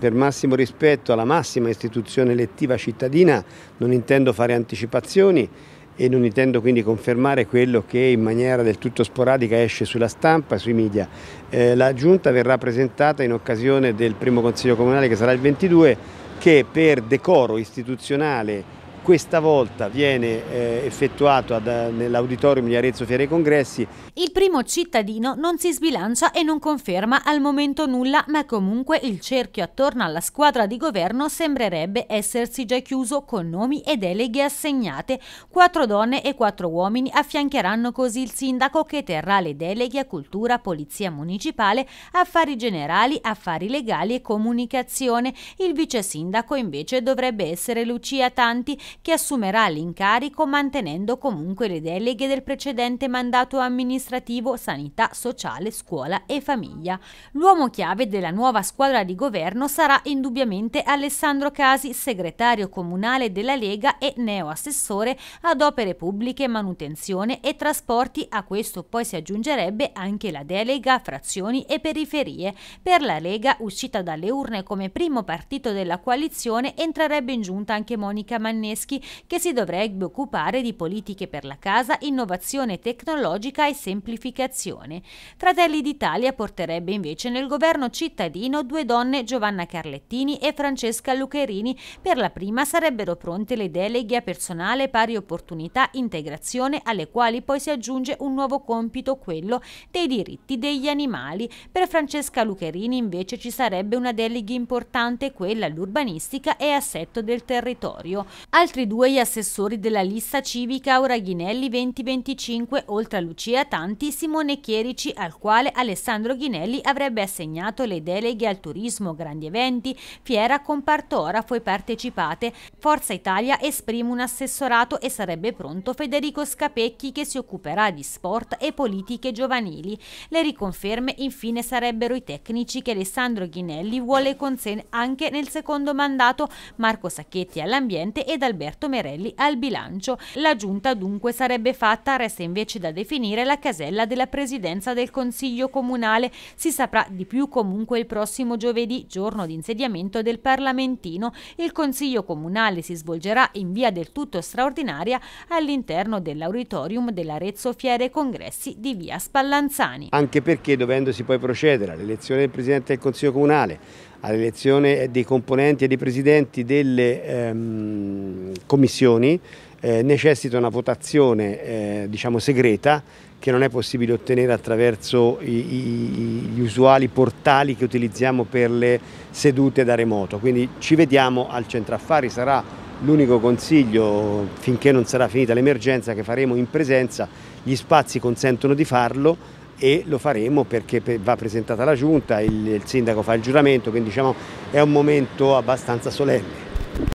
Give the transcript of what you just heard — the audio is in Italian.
Per massimo rispetto alla massima istituzione elettiva cittadina non intendo fare anticipazioni e non intendo quindi confermare quello che in maniera del tutto sporadica esce sulla stampa e sui media. Eh, la giunta verrà presentata in occasione del primo consiglio comunale che sarà il 22 che per decoro istituzionale questa volta viene eh, effettuato nell'auditorium di Arezzo Fiere Congressi. Il primo cittadino non si sbilancia e non conferma al momento nulla, ma comunque il cerchio attorno alla squadra di governo sembrerebbe essersi già chiuso con nomi e deleghe assegnate. Quattro donne e quattro uomini affiancheranno così il sindaco che terrà le deleghe a cultura, polizia municipale, affari generali, affari legali e comunicazione. Il vice sindaco invece dovrebbe essere Lucia Tanti che assumerà l'incarico mantenendo comunque le deleghe del precedente mandato amministrativo sanità, sociale, scuola e famiglia. L'uomo chiave della nuova squadra di governo sarà indubbiamente Alessandro Casi, segretario comunale della Lega e neoassessore ad opere pubbliche, manutenzione e trasporti. A questo poi si aggiungerebbe anche la delega frazioni e periferie. Per la Lega, uscita dalle urne come primo partito della coalizione, entrerebbe in giunta anche Monica Manneschi Moneschi che si dovrebbe occupare di politiche per la casa, innovazione tecnologica e semplificazione. Fratelli d'Italia porterebbe invece nel governo cittadino due donne, Giovanna Carlettini e Francesca Lucherini. Per la prima sarebbero pronte le deleghe a personale, pari opportunità, integrazione, alle quali poi si aggiunge un nuovo compito, quello dei diritti degli animali. Per Francesca Lucherini invece ci sarebbe una delega importante, quella all'urbanistica e assetto del territorio. Al altri due gli assessori della lista civica Ghinelli 2025, oltre a Lucia Tanti, Simone Chierici, al quale Alessandro Ghinelli avrebbe assegnato le deleghe al turismo, grandi eventi, fiera, comparto orafo e partecipate. Forza Italia esprime un assessorato e sarebbe pronto Federico Scapecchi che si occuperà di sport e politiche giovanili. Le riconferme infine sarebbero i tecnici che Alessandro Ghinelli vuole con sé anche nel secondo mandato, Marco Sacchetti all'ambiente e dal Alberto Merelli al bilancio. La giunta dunque sarebbe fatta, resta invece da definire la casella della presidenza del Consiglio Comunale. Si saprà di più comunque il prossimo giovedì, giorno di insediamento del Parlamentino. Il Consiglio Comunale si svolgerà in via del tutto straordinaria all'interno dell'auditorium dell'Arezzo Fiere Congressi di via Spallanzani. Anche perché dovendosi poi procedere all'elezione del Presidente del Consiglio Comunale, all'elezione dei componenti e dei presidenti delle ehm, commissioni eh, necessita una votazione eh, diciamo segreta che non è possibile ottenere attraverso i, i, gli usuali portali che utilizziamo per le sedute da remoto. Quindi ci vediamo al centro affari, sarà l'unico consiglio finché non sarà finita l'emergenza che faremo in presenza, gli spazi consentono di farlo, e lo faremo perché va presentata la giunta, il, il sindaco fa il giuramento, quindi diciamo è un momento abbastanza solenne.